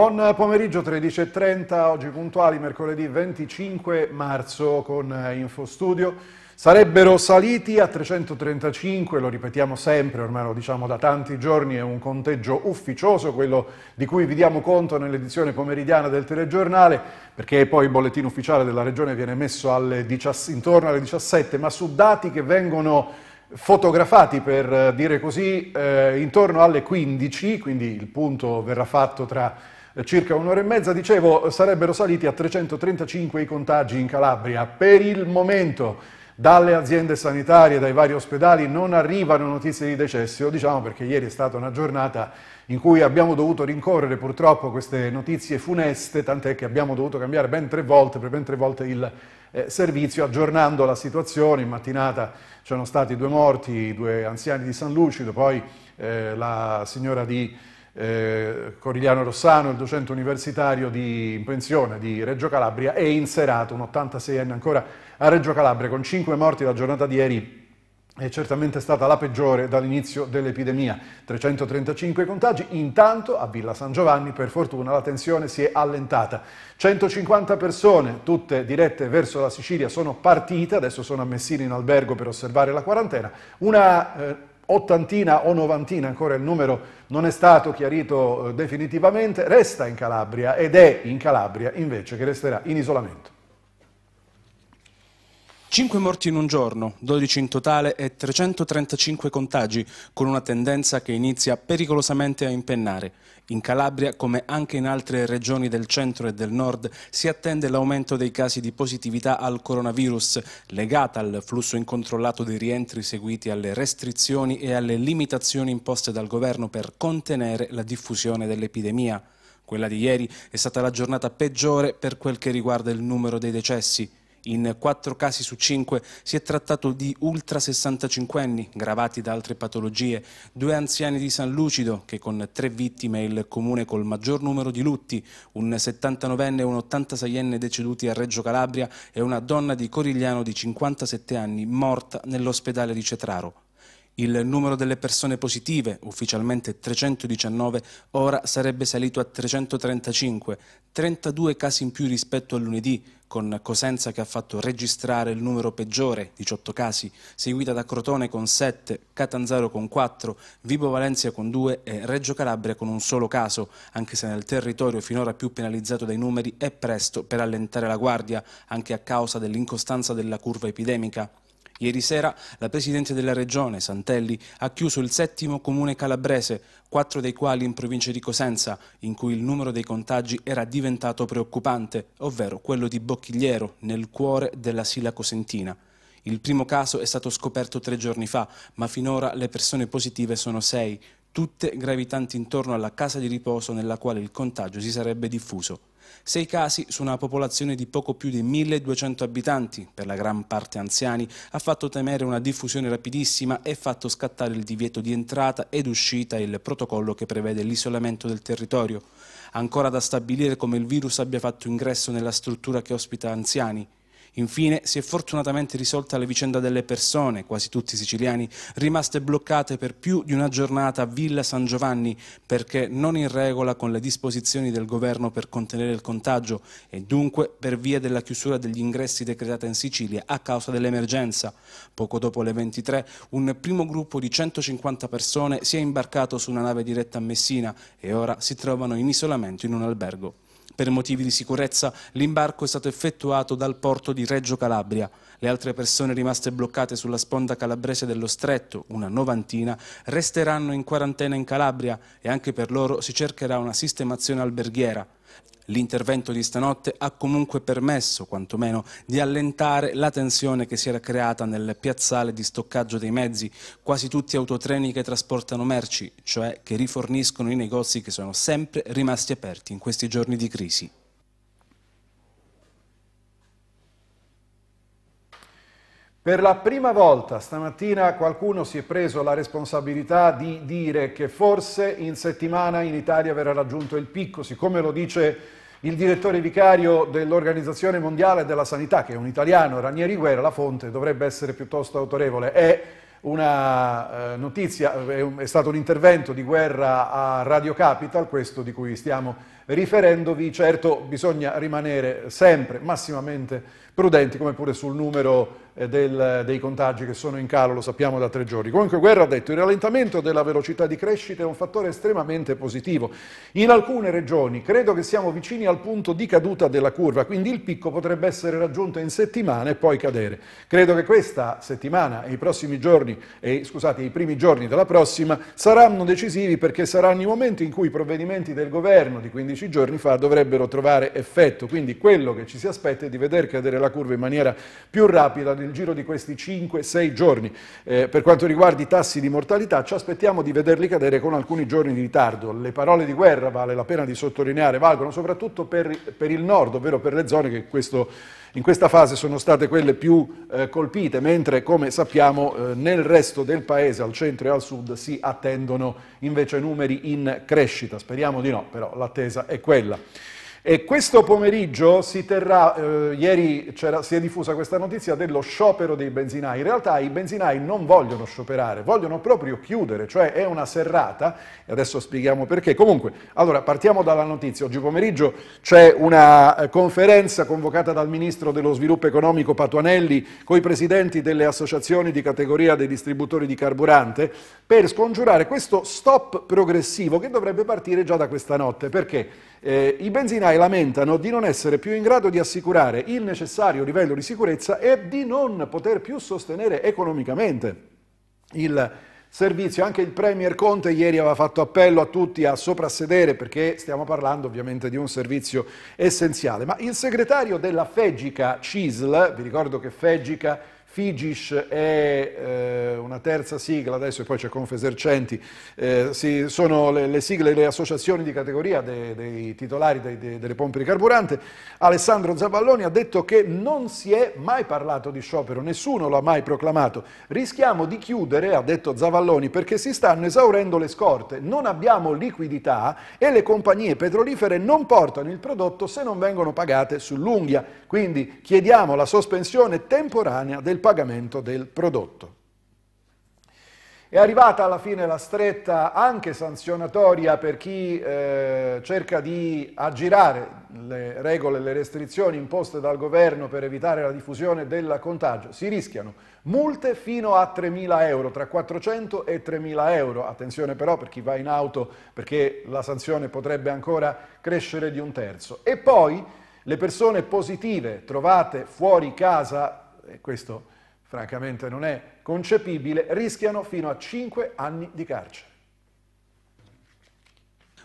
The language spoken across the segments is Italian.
Buon pomeriggio 13.30, oggi puntuali, mercoledì 25 marzo con eh, Infostudio. Sarebbero saliti a 335, lo ripetiamo sempre, ormai lo diciamo da tanti giorni, è un conteggio ufficioso, quello di cui vi diamo conto nell'edizione pomeridiana del telegiornale, perché poi il bollettino ufficiale della Regione viene messo alle 17, intorno alle 17, ma su dati che vengono fotografati per eh, dire così eh, intorno alle 15, quindi il punto verrà fatto tra eh, circa un'ora e mezza, dicevo, sarebbero saliti a 335 i contagi in Calabria. Per il momento dalle aziende sanitarie, dai vari ospedali non arrivano notizie di decessi, lo diciamo perché ieri è stata una giornata in cui abbiamo dovuto rincorrere purtroppo queste notizie funeste, tant'è che abbiamo dovuto cambiare ben tre volte, per ben tre volte il eh, servizio aggiornando la situazione. In mattinata c'erano stati due morti, due anziani di San Lucido, poi eh, la signora di eh, Corigliano Rossano, il docente universitario di, in pensione di Reggio Calabria, è in serata, un 86enne ancora a Reggio Calabria, con 5 morti la giornata di ieri è certamente stata la peggiore dall'inizio dell'epidemia. 335 contagi, intanto a Villa San Giovanni per fortuna la tensione si è allentata. 150 persone, tutte dirette verso la Sicilia, sono partite, adesso sono a Messina in albergo per osservare la quarantena. Una eh, ottantina o novantina, ancora il numero non è stato chiarito eh, definitivamente, resta in Calabria ed è in Calabria invece che resterà in isolamento. 5 morti in un giorno, 12 in totale e 335 contagi, con una tendenza che inizia pericolosamente a impennare. In Calabria, come anche in altre regioni del centro e del nord, si attende l'aumento dei casi di positività al coronavirus, legata al flusso incontrollato dei rientri seguiti alle restrizioni e alle limitazioni imposte dal governo per contenere la diffusione dell'epidemia. Quella di ieri è stata la giornata peggiore per quel che riguarda il numero dei decessi. In quattro casi su cinque si è trattato di ultra 65 anni gravati da altre patologie, due anziani di San Lucido che con tre vittime è il comune col maggior numero di lutti, un 79enne e un 86enne deceduti a Reggio Calabria e una donna di Corigliano di 57 anni morta nell'ospedale di Cetraro. Il numero delle persone positive, ufficialmente 319, ora sarebbe salito a 335, 32 casi in più rispetto a lunedì, con Cosenza che ha fatto registrare il numero peggiore, 18 casi, seguita da Crotone con 7, Catanzaro con 4, Vibo Valencia con 2 e Reggio Calabria con un solo caso, anche se nel territorio finora più penalizzato dai numeri è presto per allentare la guardia, anche a causa dell'incostanza della curva epidemica. Ieri sera la Presidente della Regione, Santelli, ha chiuso il settimo comune calabrese, quattro dei quali in provincia di Cosenza, in cui il numero dei contagi era diventato preoccupante, ovvero quello di Bocchigliero, nel cuore della Silla Cosentina. Il primo caso è stato scoperto tre giorni fa, ma finora le persone positive sono sei, tutte gravitanti intorno alla casa di riposo nella quale il contagio si sarebbe diffuso. Sei casi su una popolazione di poco più di 1200 abitanti, per la gran parte anziani, ha fatto temere una diffusione rapidissima e fatto scattare il divieto di entrata ed uscita e il protocollo che prevede l'isolamento del territorio. Ancora da stabilire come il virus abbia fatto ingresso nella struttura che ospita anziani. Infine si è fortunatamente risolta la vicenda delle persone, quasi tutti siciliani, rimaste bloccate per più di una giornata a Villa San Giovanni perché non in regola con le disposizioni del governo per contenere il contagio e dunque per via della chiusura degli ingressi decretata in Sicilia a causa dell'emergenza. Poco dopo le 23 un primo gruppo di 150 persone si è imbarcato su una nave diretta a Messina e ora si trovano in isolamento in un albergo. Per motivi di sicurezza l'imbarco è stato effettuato dal porto di Reggio Calabria. Le altre persone rimaste bloccate sulla sponda calabrese dello stretto, una novantina, resteranno in quarantena in Calabria e anche per loro si cercherà una sistemazione alberghiera. L'intervento di stanotte ha comunque permesso, quantomeno, di allentare la tensione che si era creata nel piazzale di stoccaggio dei mezzi, quasi tutti autotreni che trasportano merci, cioè che riforniscono i negozi che sono sempre rimasti aperti in questi giorni di crisi. Per la prima volta stamattina qualcuno si è preso la responsabilità di dire che forse in settimana in Italia verrà raggiunto il picco, siccome lo dice il direttore vicario dell'Organizzazione Mondiale della Sanità, che è un italiano, Ranieri Guerra, la fonte dovrebbe essere piuttosto autorevole. È una eh, notizia, è stato un intervento di Guerra a Radio Capital, questo di cui stiamo parlando riferendovi, certo bisogna rimanere sempre massimamente prudenti, come pure sul numero eh, del, dei contagi che sono in calo, lo sappiamo da tre giorni. Comunque Guerra ha detto il rallentamento della velocità di crescita è un fattore estremamente positivo. In alcune regioni credo che siamo vicini al punto di caduta della curva, quindi il picco potrebbe essere raggiunto in settimana e poi cadere. Credo che questa settimana e i prossimi giorni, eh, scusate, i primi giorni della prossima saranno decisivi perché saranno i momenti in cui i provvedimenti del governo di 15 15 giorni fa dovrebbero trovare effetto. Quindi quello che ci si aspetta è di vedere cadere la curva in maniera più rapida nel giro di questi 5-6 giorni. Eh, per quanto riguarda i tassi di mortalità ci aspettiamo di vederli cadere con alcuni giorni di ritardo. Le parole di guerra, vale la pena di sottolineare, valgono soprattutto per, per il nord, ovvero per le zone che questo in questa fase sono state quelle più eh, colpite, mentre come sappiamo eh, nel resto del paese, al centro e al sud, si attendono invece numeri in crescita. Speriamo di no, però l'attesa è quella. E questo pomeriggio si terrà, eh, ieri si è diffusa questa notizia dello sciopero dei benzinai. In realtà i benzinai non vogliono scioperare, vogliono proprio chiudere, cioè è una serrata, e adesso spieghiamo perché. Comunque, allora partiamo dalla notizia. Oggi pomeriggio c'è una eh, conferenza convocata dal Ministro dello Sviluppo Economico Patuanelli con i presidenti delle associazioni di categoria dei distributori di carburante per scongiurare questo stop progressivo che dovrebbe partire già da questa notte, perché eh, i benzinai operai lamentano di non essere più in grado di assicurare il necessario livello di sicurezza e di non poter più sostenere economicamente il servizio. Anche il Premier Conte ieri aveva fatto appello a tutti a soprassedere perché stiamo parlando ovviamente di un servizio essenziale. Ma il segretario della Fegica CISL, vi ricordo che Fegica Figis è eh, una terza sigla, adesso e poi c'è Confesercenti, eh, si, sono le, le sigle delle associazioni di categoria dei, dei titolari dei, dei, delle pompe di carburante. Alessandro Zavalloni ha detto che non si è mai parlato di sciopero, nessuno lo ha mai proclamato. Rischiamo di chiudere, ha detto Zavalloni, perché si stanno esaurendo le scorte, non abbiamo liquidità e le compagnie petrolifere non portano il prodotto se non vengono pagate sull'unghia. Quindi chiediamo la sospensione temporanea del pagamento del prodotto. È arrivata alla fine la stretta anche sanzionatoria per chi eh, cerca di aggirare le regole e le restrizioni imposte dal governo per evitare la diffusione del contagio. Si rischiano multe fino a 3.000 euro, tra 400 e 3.000 euro. Attenzione però per chi va in auto perché la sanzione potrebbe ancora crescere di un terzo. E poi le persone positive trovate fuori casa, questo è francamente non è concepibile, rischiano fino a 5 anni di carcere.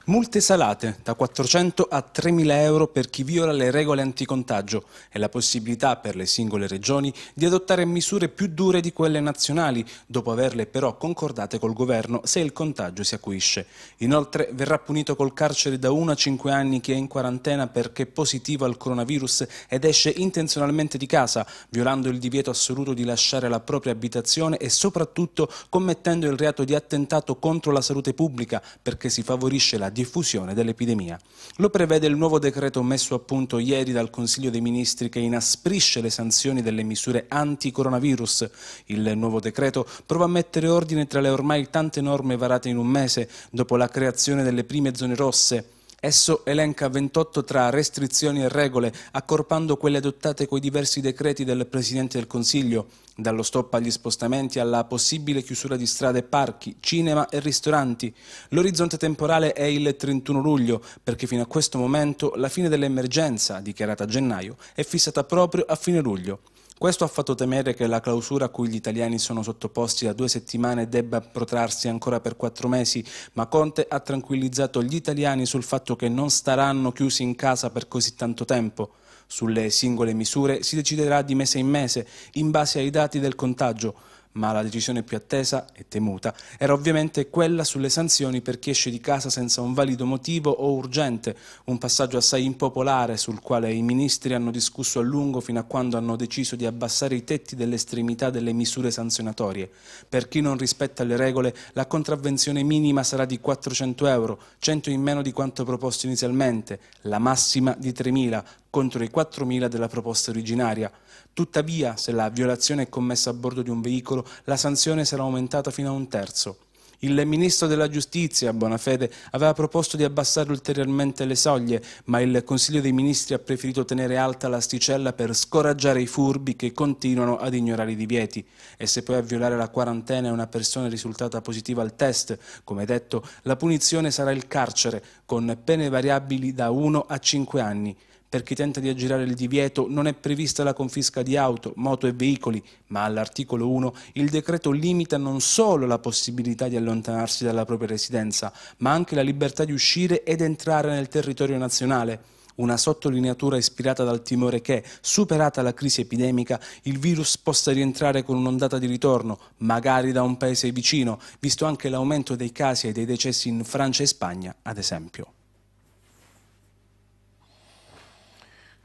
Multe salate da 400 a 3.000 euro per chi viola le regole anticontagio e la possibilità per le singole regioni di adottare misure più dure di quelle nazionali, dopo averle però concordate col governo se il contagio si acuisce. Inoltre verrà punito col carcere da 1 a 5 anni chi è in quarantena perché è positivo al coronavirus ed esce intenzionalmente di casa, violando il divieto assoluto di lasciare la propria abitazione e soprattutto commettendo il reato di attentato contro la salute pubblica perché si favorisce la diffusione dell'epidemia. Lo prevede il nuovo decreto messo a punto ieri dal Consiglio dei Ministri che inasprisce le sanzioni delle misure anti-coronavirus. Il nuovo decreto prova a mettere ordine tra le ormai tante norme varate in un mese dopo la creazione delle prime zone rosse Esso elenca 28 tra restrizioni e regole, accorpando quelle adottate coi diversi decreti del Presidente del Consiglio, dallo stop agli spostamenti alla possibile chiusura di strade parchi, cinema e ristoranti. L'orizzonte temporale è il 31 luglio, perché fino a questo momento la fine dell'emergenza, dichiarata a gennaio, è fissata proprio a fine luglio. Questo ha fatto temere che la clausura a cui gli italiani sono sottoposti da due settimane debba protrarsi ancora per quattro mesi, ma Conte ha tranquillizzato gli italiani sul fatto che non staranno chiusi in casa per così tanto tempo. Sulle singole misure si deciderà di mese in mese, in base ai dati del contagio ma la decisione più attesa e temuta era ovviamente quella sulle sanzioni per chi esce di casa senza un valido motivo o urgente, un passaggio assai impopolare sul quale i ministri hanno discusso a lungo fino a quando hanno deciso di abbassare i tetti dell'estremità delle misure sanzionatorie. Per chi non rispetta le regole la contravvenzione minima sarà di 400 euro, 100 in meno di quanto proposto inizialmente, la massima di 3.000 contro i 4.000 della proposta originaria. Tuttavia, se la violazione è commessa a bordo di un veicolo, la sanzione sarà aumentata fino a un terzo. Il ministro della giustizia, Bonafede, aveva proposto di abbassare ulteriormente le soglie, ma il Consiglio dei Ministri ha preferito tenere alta l'asticella per scoraggiare i furbi che continuano ad ignorare i divieti. E se poi a violare la quarantena è una persona risultata positiva al test, come detto, la punizione sarà il carcere, con pene variabili da 1 a 5 anni. Per chi tenta di aggirare il divieto non è prevista la confisca di auto, moto e veicoli, ma all'articolo 1 il decreto limita non solo la possibilità di allontanarsi dalla propria residenza, ma anche la libertà di uscire ed entrare nel territorio nazionale. Una sottolineatura ispirata dal timore che, superata la crisi epidemica, il virus possa rientrare con un'ondata di ritorno, magari da un paese vicino, visto anche l'aumento dei casi e dei decessi in Francia e Spagna, ad esempio.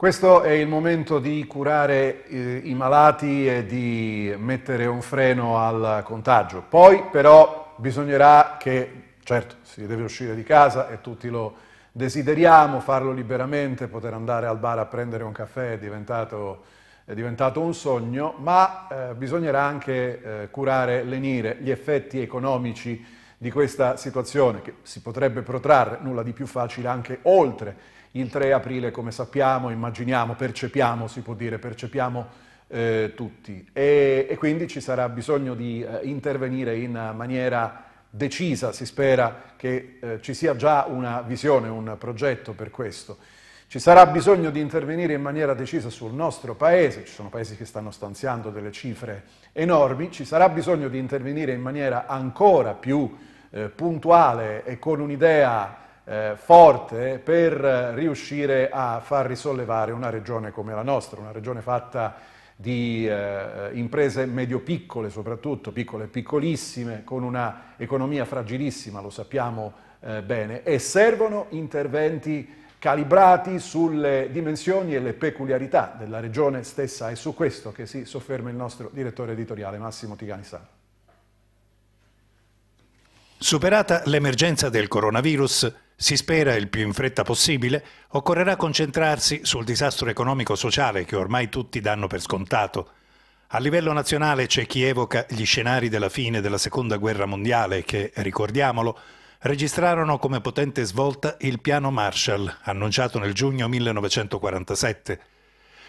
Questo è il momento di curare eh, i malati e di mettere un freno al contagio. Poi però bisognerà che, certo, si deve uscire di casa e tutti lo desideriamo, farlo liberamente, poter andare al bar a prendere un caffè è diventato, è diventato un sogno, ma eh, bisognerà anche eh, curare, lenire gli effetti economici di questa situazione che si potrebbe protrarre, nulla di più facile anche oltre il 3 aprile, come sappiamo, immaginiamo, percepiamo, si può dire, percepiamo eh, tutti e, e, quindi ci sarà bisogno di eh, intervenire in maniera decisa, si spera che eh, ci sia già una visione, un progetto per questo. Ci sarà bisogno di intervenire in maniera decisa sul nostro paese, ci sono paesi che stanno stanziando delle cifre enormi, ci sarà bisogno di intervenire in maniera ancora più eh, puntuale e con un'idea eh, forte per riuscire a far risollevare una regione come la nostra, una regione fatta di eh, imprese medio-piccole soprattutto, piccole e piccolissime, con una economia fragilissima, lo sappiamo eh, bene, e servono interventi calibrati sulle dimensioni e le peculiarità della regione stessa. È su questo che si sofferma il nostro direttore editoriale Massimo Tiganisano. Superata l'emergenza del coronavirus, si spera il più in fretta possibile, occorrerà concentrarsi sul disastro economico-sociale che ormai tutti danno per scontato. A livello nazionale c'è chi evoca gli scenari della fine della Seconda Guerra Mondiale che, ricordiamolo, registrarono come potente svolta il piano Marshall, annunciato nel giugno 1947.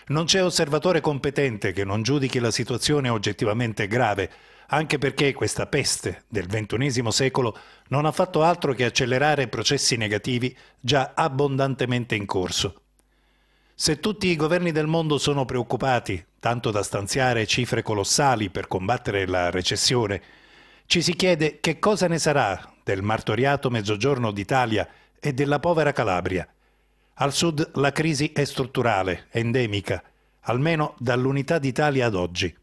Non c'è osservatore competente che non giudichi la situazione oggettivamente grave, anche perché questa peste del XXI secolo non ha fatto altro che accelerare processi negativi già abbondantemente in corso. Se tutti i governi del mondo sono preoccupati, tanto da stanziare cifre colossali per combattere la recessione, ci si chiede che cosa ne sarà del martoriato mezzogiorno d'Italia e della povera Calabria. Al sud la crisi è strutturale, endemica, almeno dall'unità d'Italia ad oggi.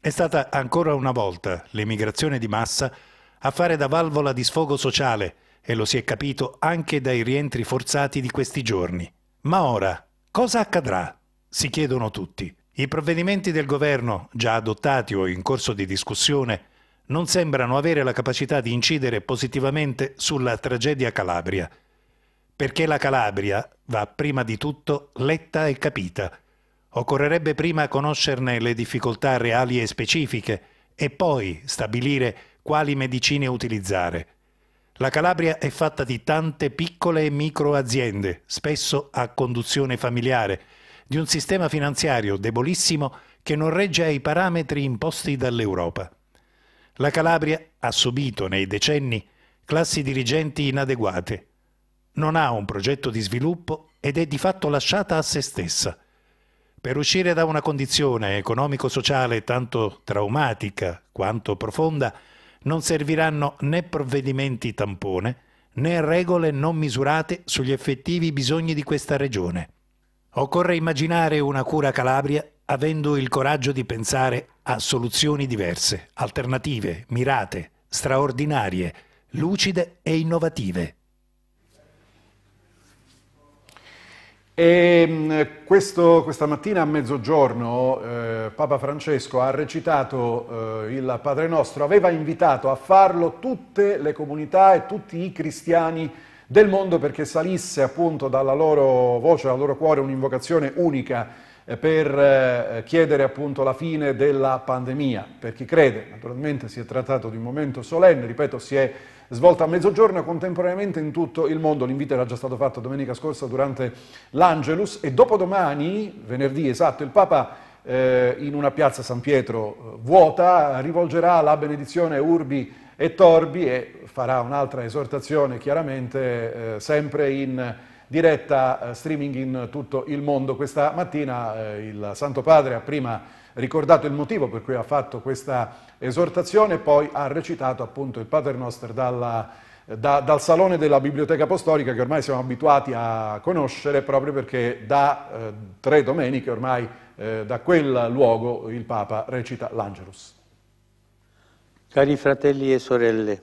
È stata ancora una volta l'emigrazione di massa a fare da valvola di sfogo sociale e lo si è capito anche dai rientri forzati di questi giorni. Ma ora, cosa accadrà? Si chiedono tutti. I provvedimenti del governo, già adottati o in corso di discussione, non sembrano avere la capacità di incidere positivamente sulla tragedia Calabria. Perché la Calabria va prima di tutto letta e capita Occorrerebbe prima conoscerne le difficoltà reali e specifiche e poi stabilire quali medicine utilizzare. La Calabria è fatta di tante piccole e micro aziende, spesso a conduzione familiare, di un sistema finanziario debolissimo che non regge ai parametri imposti dall'Europa. La Calabria ha subito nei decenni classi dirigenti inadeguate, non ha un progetto di sviluppo ed è di fatto lasciata a se stessa. Per uscire da una condizione economico-sociale tanto traumatica quanto profonda, non serviranno né provvedimenti tampone né regole non misurate sugli effettivi bisogni di questa regione. Occorre immaginare una cura Calabria avendo il coraggio di pensare a soluzioni diverse, alternative, mirate, straordinarie, lucide e innovative. E ehm, questo, questa mattina a mezzogiorno eh, Papa Francesco ha recitato eh, il Padre Nostro, aveva invitato a farlo tutte le comunità e tutti i cristiani del mondo perché salisse appunto dalla loro voce, dal loro cuore un'invocazione unica eh, per eh, chiedere appunto la fine della pandemia. Per chi crede, naturalmente si è trattato di un momento solenne, ripeto, si è svolta a mezzogiorno contemporaneamente in tutto il mondo. L'invito era già stato fatto domenica scorsa durante l'Angelus e dopodomani, venerdì esatto, il Papa eh, in una piazza San Pietro eh, vuota rivolgerà la benedizione Urbi e Torbi e farà un'altra esortazione chiaramente eh, sempre in diretta eh, streaming in tutto il mondo. Questa mattina eh, il Santo Padre ha prima ricordato il motivo per cui ha fatto questa esortazione, poi ha recitato appunto il Pater Noster dalla, da, dal salone della Biblioteca Apostolica che ormai siamo abituati a conoscere proprio perché da eh, tre domeniche ormai eh, da quel luogo il Papa recita l'Angelus. Cari fratelli e sorelle,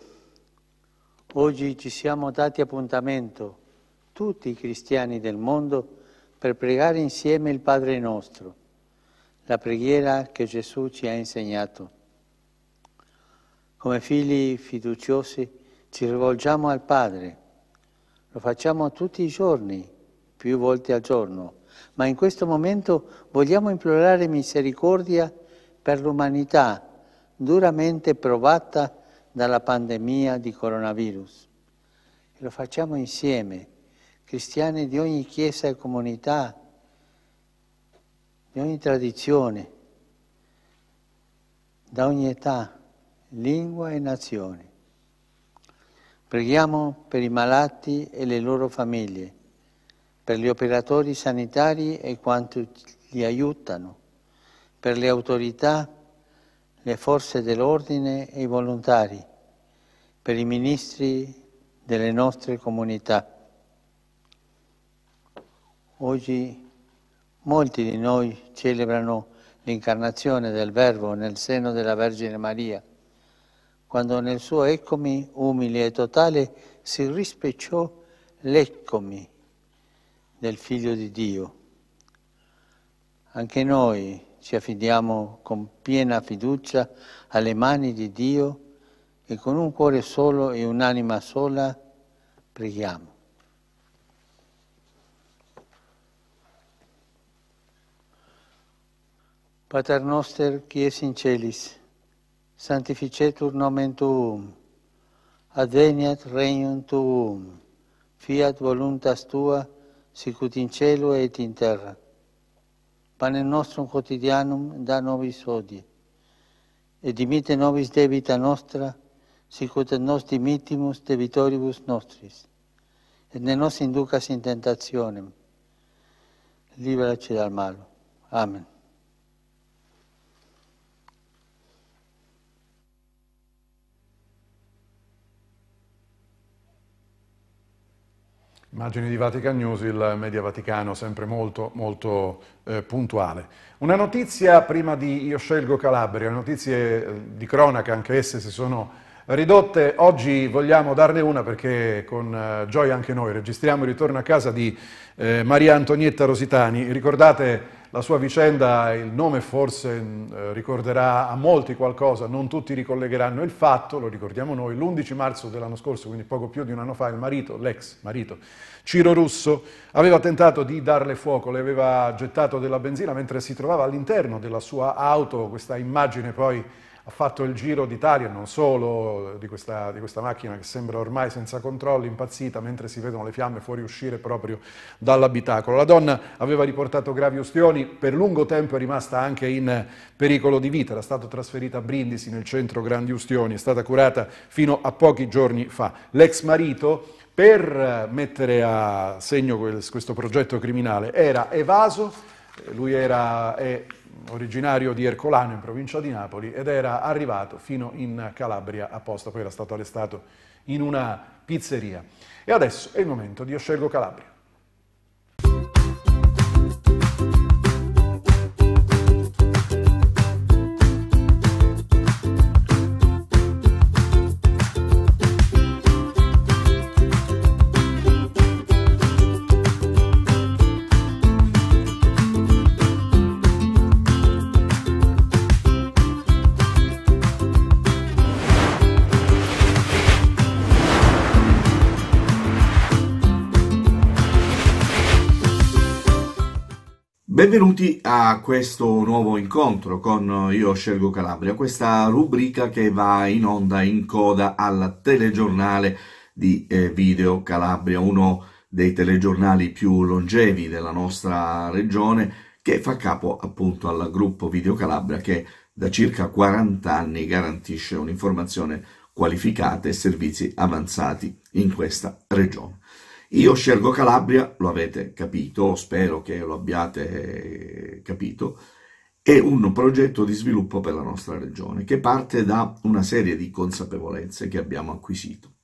oggi ci siamo dati appuntamento tutti i cristiani del mondo per pregare insieme il Padre nostro la preghiera che Gesù ci ha insegnato. Come figli fiduciosi ci rivolgiamo al Padre, lo facciamo tutti i giorni, più volte al giorno, ma in questo momento vogliamo implorare misericordia per l'umanità duramente provata dalla pandemia di coronavirus. E lo facciamo insieme, cristiani di ogni chiesa e comunità, di ogni tradizione, da ogni età, lingua e nazione. Preghiamo per i malati e le loro famiglie, per gli operatori sanitari e quanti li aiutano, per le autorità, le forze dell'ordine e i volontari, per i ministri delle nostre comunità. Oggi Molti di noi celebrano l'incarnazione del Verbo nel seno della Vergine Maria, quando nel suo eccomi umile e totale si rispecciò l'eccomi del Figlio di Dio. Anche noi ci affidiamo con piena fiducia alle mani di Dio e con un cuore solo e un'anima sola preghiamo. Pater noster, qui es in celis, sanctificetur nomen tuum, adveniat regnum tuum, fiat voluntas tua, sicut in cielo et in terra. Pane nostrum quotidianum da nobis odie, et dimite nobis debita nostra, sicut et nos dimittimus debitoribus nostris, et ne nos inducas in tentationem, liberaci dal malo. Amen. Immagini di Vatican News, il media vaticano sempre molto, molto eh, puntuale. Una notizia prima di Io scelgo Calabria, notizie eh, di cronaca, anche esse si sono ridotte. Oggi vogliamo darne una perché con eh, gioia anche noi registriamo il ritorno a casa di eh, Maria Antonietta Rositani. Ricordate la sua vicenda, il nome forse mm, eh, ricorderà a molti qualcosa, non tutti ricollegheranno il fatto, lo ricordiamo noi, l'11 marzo dell'anno scorso, quindi poco più di un anno fa, il marito, l'ex marito, Ciro Russo, aveva tentato di darle fuoco, le aveva gettato della benzina mentre si trovava all'interno della sua auto, questa immagine poi ha fatto il giro d'Italia, non solo di questa, di questa, macchina che sembra ormai senza controllo, impazzita, mentre si vedono le fiamme fuoriuscire proprio dall'abitacolo. La donna aveva riportato gravi ustioni, per lungo tempo è rimasta anche in pericolo di vita, era stata trasferita a Brindisi nel centro Grandi Ustioni, è stata curata fino a pochi giorni fa. L'ex marito per mettere a segno questo progetto criminale era evaso, lui era... Eh, originario di Ercolano in provincia di Napoli ed era arrivato fino in Calabria apposta, poi era stato arrestato in una pizzeria. E adesso è il momento di Io scelgo Calabria. Benvenuti a questo nuovo incontro con Io Scelgo Calabria, questa rubrica che va in onda in coda al telegiornale di eh, Video Calabria, uno dei telegiornali più longevi della nostra regione che fa capo appunto al gruppo Video Calabria che da circa 40 anni garantisce un'informazione qualificata e servizi avanzati in questa regione. Io scelgo Calabria, lo avete capito, spero che lo abbiate eh, capito, è un progetto di sviluppo per la nostra regione che parte da una serie di consapevolezze che abbiamo acquisito.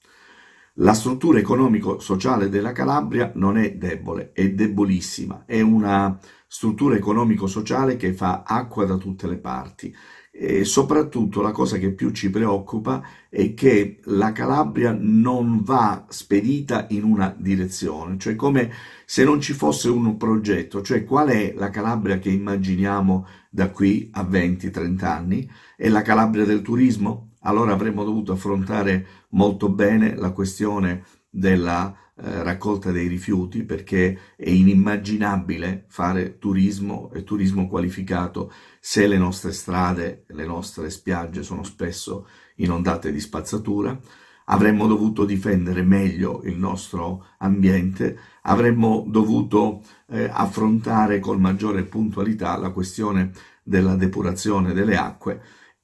La struttura economico-sociale della Calabria non è debole, è debolissima, è una struttura economico-sociale che fa acqua da tutte le parti e soprattutto la cosa che più ci preoccupa è che la Calabria non va spedita in una direzione, cioè come se non ci fosse un progetto, cioè qual è la Calabria che immaginiamo da qui a 20-30 anni? È la Calabria del turismo? Allora avremmo dovuto affrontare molto bene la questione della eh, raccolta dei rifiuti perché è inimmaginabile fare turismo e turismo qualificato se le nostre strade, le nostre spiagge sono spesso inondate di spazzatura. Avremmo dovuto difendere meglio il nostro ambiente, avremmo dovuto eh, affrontare con maggiore puntualità la questione della depurazione delle acque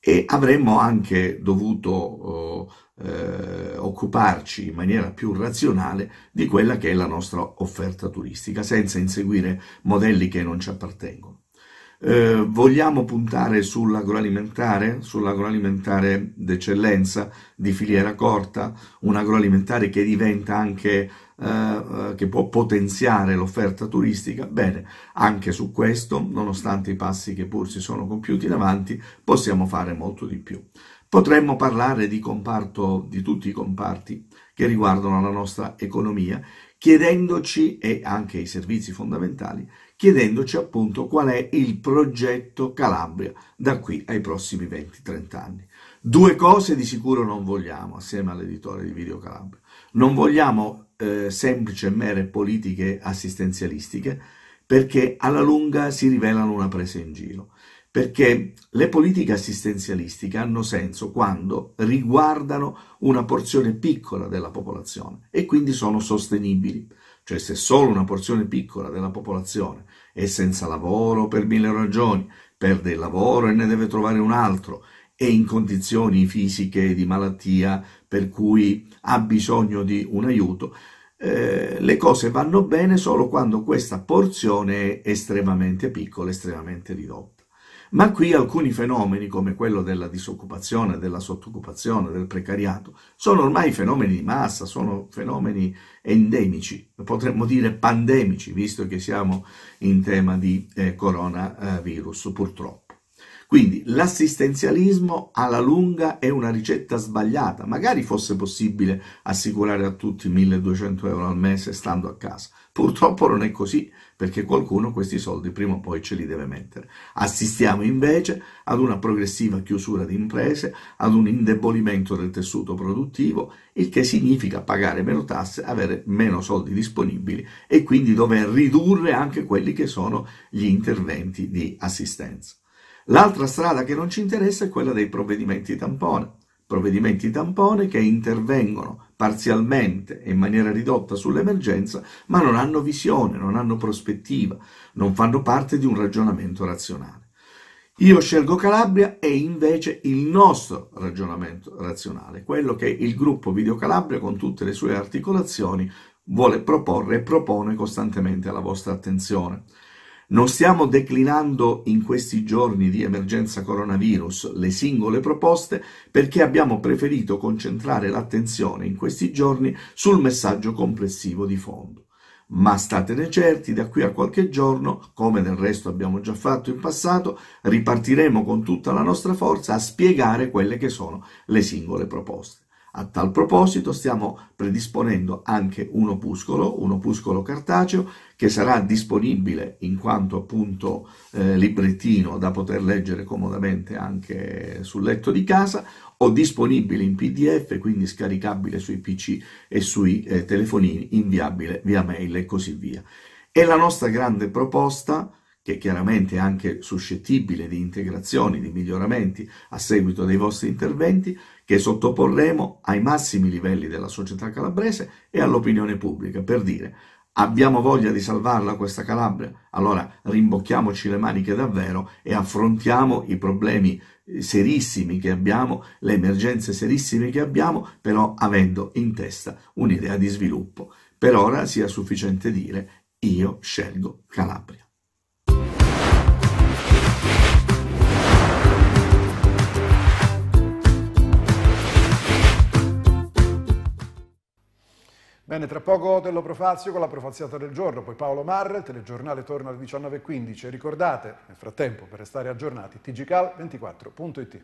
e avremmo anche dovuto oh, eh, occuparci in maniera più razionale di quella che è la nostra offerta turistica, senza inseguire modelli che non ci appartengono. Eh, vogliamo puntare sull'agroalimentare, sull'agroalimentare d'eccellenza, di filiera corta, un agroalimentare che diventa anche eh, eh, che può potenziare l'offerta turistica, bene, anche su questo, nonostante i passi che pur si sono compiuti in avanti, possiamo fare molto di più. Potremmo parlare di, comparto, di tutti i comparti che riguardano la nostra economia, chiedendoci, e anche i servizi fondamentali, chiedendoci appunto qual è il progetto Calabria da qui ai prossimi 20-30 anni. Due cose di sicuro non vogliamo, assieme all'editore di Video Calabria. Non vogliamo eh, semplici e mere politiche assistenzialistiche, perché alla lunga si rivelano una presa in giro. Perché le politiche assistenzialistiche hanno senso quando riguardano una porzione piccola della popolazione e quindi sono sostenibili. Cioè se solo una porzione piccola della popolazione è senza lavoro per mille ragioni, perde il lavoro e ne deve trovare un altro, è in condizioni fisiche di malattia per cui ha bisogno di un aiuto. Eh, le cose vanno bene solo quando questa porzione è estremamente piccola, estremamente ridotta. Ma qui alcuni fenomeni come quello della disoccupazione, della sottooccupazione, del precariato, sono ormai fenomeni di massa, sono fenomeni endemici, potremmo dire pandemici, visto che siamo in tema di eh, coronavirus, purtroppo. Quindi l'assistenzialismo alla lunga è una ricetta sbagliata, magari fosse possibile assicurare a tutti 1200 euro al mese stando a casa. Purtroppo non è così, perché qualcuno questi soldi prima o poi ce li deve mettere. Assistiamo invece ad una progressiva chiusura di imprese, ad un indebolimento del tessuto produttivo, il che significa pagare meno tasse, avere meno soldi disponibili e quindi dover ridurre anche quelli che sono gli interventi di assistenza. L'altra strada che non ci interessa è quella dei provvedimenti tampone. Provvedimenti tampone che intervengono parzialmente e in maniera ridotta sull'emergenza, ma non hanno visione, non hanno prospettiva, non fanno parte di un ragionamento razionale. Io scelgo Calabria è invece il nostro ragionamento razionale, quello che il gruppo Video Calabria con tutte le sue articolazioni vuole proporre e propone costantemente alla vostra attenzione. Non stiamo declinando in questi giorni di emergenza coronavirus le singole proposte perché abbiamo preferito concentrare l'attenzione in questi giorni sul messaggio complessivo di fondo. Ma statene certi, da qui a qualche giorno, come del resto abbiamo già fatto in passato, ripartiremo con tutta la nostra forza a spiegare quelle che sono le singole proposte. A tal proposito stiamo predisponendo anche un opuscolo, un opuscolo cartaceo che sarà disponibile in quanto appunto eh, librettino da poter leggere comodamente anche sul letto di casa o disponibile in PDF, quindi scaricabile sui PC e sui eh, telefonini, inviabile via mail e così via. E la nostra grande proposta che è chiaramente anche suscettibile di integrazioni, di miglioramenti a seguito dei vostri interventi, che sottoporremo ai massimi livelli della società calabrese e all'opinione pubblica, per dire abbiamo voglia di salvarla questa Calabria, allora rimbocchiamoci le maniche davvero e affrontiamo i problemi eh, serissimi che abbiamo, le emergenze serissime che abbiamo, però avendo in testa un'idea di sviluppo. Per ora sia sufficiente dire io scelgo Calabria. Bene, tra poco lo Profazio con la profaziata del giorno, poi Paolo Marre, il telegiornale torna alle 19.15. Ricordate, nel frattempo, per restare aggiornati, tgcal24.it.